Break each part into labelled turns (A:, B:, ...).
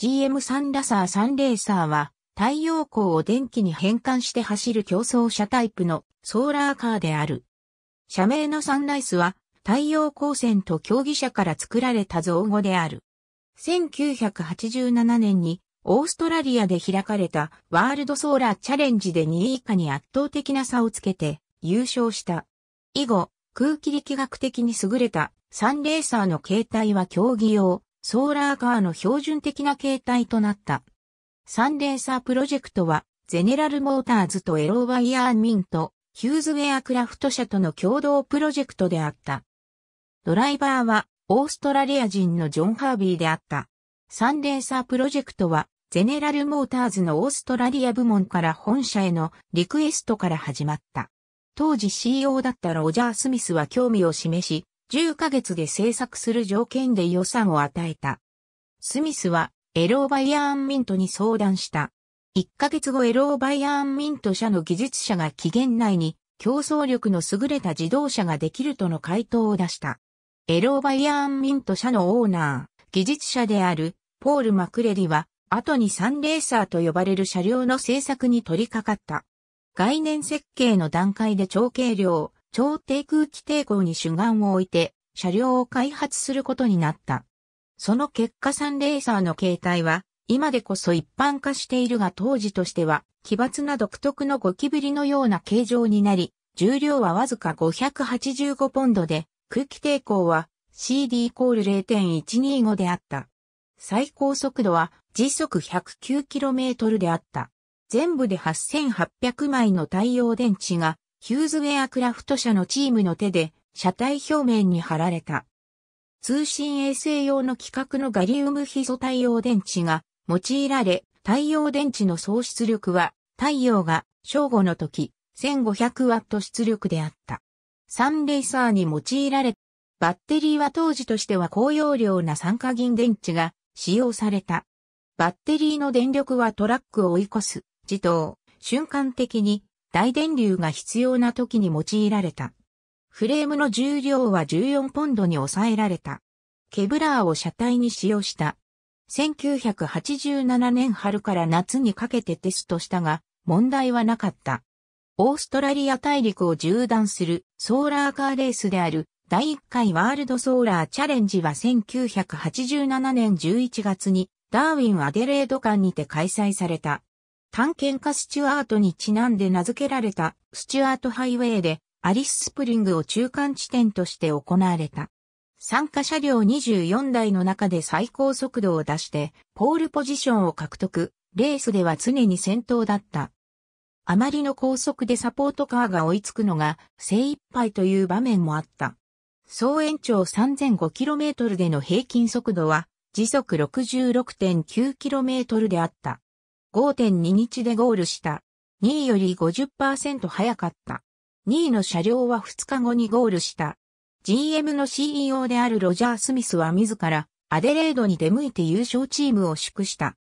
A: GM3 ラサー3レーサーは太陽光を電気に変換して走る競争車タイプのソーラーカーである。社名のサンライスは太陽光線と競技者から作られた造語である。1987年にオーストラリアで開かれたワールドソーラーチャレンジで2位以下に圧倒的な差をつけて優勝した。以後、空気力学的に優れたサンレーサーの形態は競技用、ソーラーカーの標準的な形態となった。サンレーサープロジェクトは、ゼネラルモーターズとエローワイヤーミント、ヒューズウェアクラフト社との共同プロジェクトであった。ドライバーは、オーストラリア人のジョン・ハービーであった。サンレーサープロジェクトは、ゼネラルモーターズのオーストラリア部門から本社へのリクエストから始まった。当時 CEO だったロジャー・スミスは興味を示し、10ヶ月で制作する条件で予算を与えた。スミスはエローバイアーンミントに相談した。1ヶ月後エローバイアーンミント社の技術者が期限内に競争力の優れた自動車ができるとの回答を出した。エローバイアーンミント社のオーナー、技術者であるポール・マクレリは後にサンレーサーと呼ばれる車両の製作に取り掛かった。概念設計の段階で長計量、超低空気抵抗に主眼を置いて車両を開発することになった。その結果サンレーサーの形態は今でこそ一般化しているが当時としては奇抜な独特のゴキブリのような形状になり、重量はわずか585ポンドで空気抵抗は CD イコール0.125であった。最高速度は時速 109km であった。全部で8800枚の太陽電池がヒューズウェアクラフト社のチームの手で車体表面に貼られた。通信衛星用の規格のガリウムヒ素太陽電池が用いられ、太陽電池の総出力は太陽が正午の時1 5 0 0ト出力であった。サンレーサーに用いられ、バッテリーは当時としては高容量な酸化銀電池が使用された。バッテリーの電力はトラックを追い越す、自動、瞬間的に大電流が必要な時に用いられた。フレームの重量は14ポンドに抑えられた。ケブラーを車体に使用した。1987年春から夏にかけてテストしたが、問題はなかった。オーストラリア大陸を縦断するソーラーカーレースである第1回ワールドソーラーチャレンジは1987年11月にダーウィン・アデレード館にて開催された。探検家スチュアートにちなんで名付けられたスチュアートハイウェイでアリススプリングを中間地点として行われた。参加車両24台の中で最高速度を出してポールポジションを獲得。レースでは常に先頭だった。あまりの高速でサポートカーが追いつくのが精一杯という場面もあった。総延長 3005km での平均速度は時速 66.9km であった。5.2日でゴールした。2位より50%早かった。2位の車両は2日後にゴールした。GM の CEO であるロジャー・スミスは自らアデレードに出向いて優勝チームを祝した。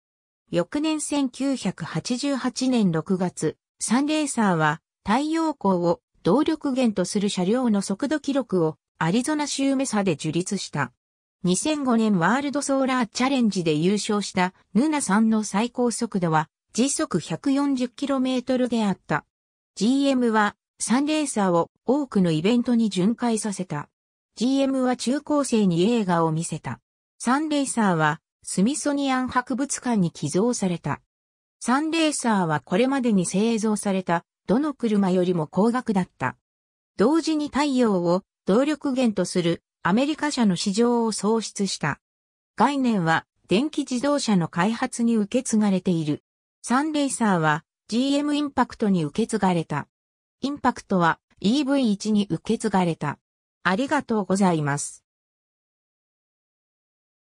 A: 翌年1988年6月、サンレーサーは太陽光を動力源とする車両の速度記録をアリゾナ州メサで樹立した。2005年ワールドソーラーチャレンジで優勝したヌナさんの最高速度は時速 140km であった。GM は3レーサーを多くのイベントに巡回させた。GM は中高生に映画を見せた。3レーサーはスミソニアン博物館に寄贈された。3レーサーはこれまでに製造されたどの車よりも高額だった。同時に太陽を動力源とするアメリカ社の市場を創出した。概念は電気自動車の開発に受け継がれている。サンレイサーは GM インパクトに受け継がれた。インパクトは EV1 に受け継がれた。ありがとうございます。